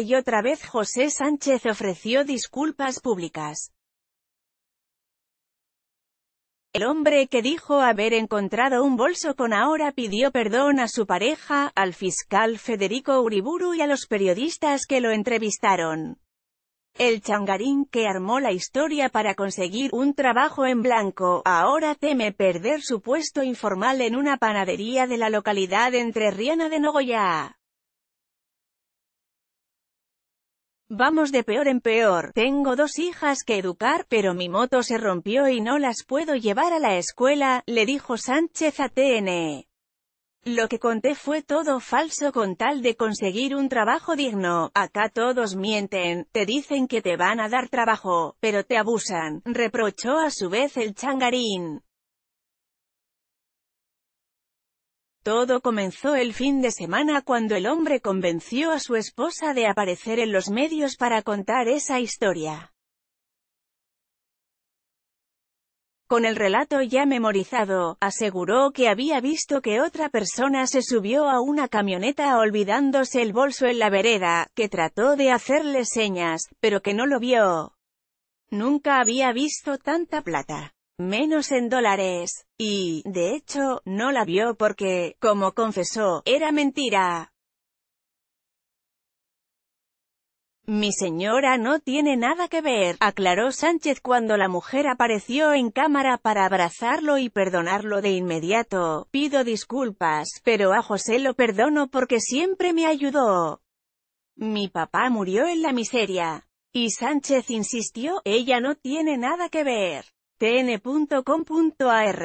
y otra vez José Sánchez ofreció disculpas públicas. El hombre que dijo haber encontrado un bolso con ahora pidió perdón a su pareja, al fiscal Federico Uriburu y a los periodistas que lo entrevistaron. El changarín que armó la historia para conseguir un trabajo en blanco, ahora teme perder su puesto informal en una panadería de la localidad entre Riana de Nogoyá. Vamos de peor en peor. Tengo dos hijas que educar, pero mi moto se rompió y no las puedo llevar a la escuela, le dijo Sánchez a TN. Lo que conté fue todo falso con tal de conseguir un trabajo digno. Acá todos mienten, te dicen que te van a dar trabajo, pero te abusan, reprochó a su vez el changarín. Todo comenzó el fin de semana cuando el hombre convenció a su esposa de aparecer en los medios para contar esa historia. Con el relato ya memorizado, aseguró que había visto que otra persona se subió a una camioneta olvidándose el bolso en la vereda, que trató de hacerle señas, pero que no lo vio. Nunca había visto tanta plata menos en dólares, y, de hecho, no la vio porque, como confesó, era mentira. Mi señora no tiene nada que ver, aclaró Sánchez cuando la mujer apareció en cámara para abrazarlo y perdonarlo de inmediato. Pido disculpas, pero a José lo perdono porque siempre me ayudó. Mi papá murió en la miseria. Y Sánchez insistió, ella no tiene nada que ver tn.com.ar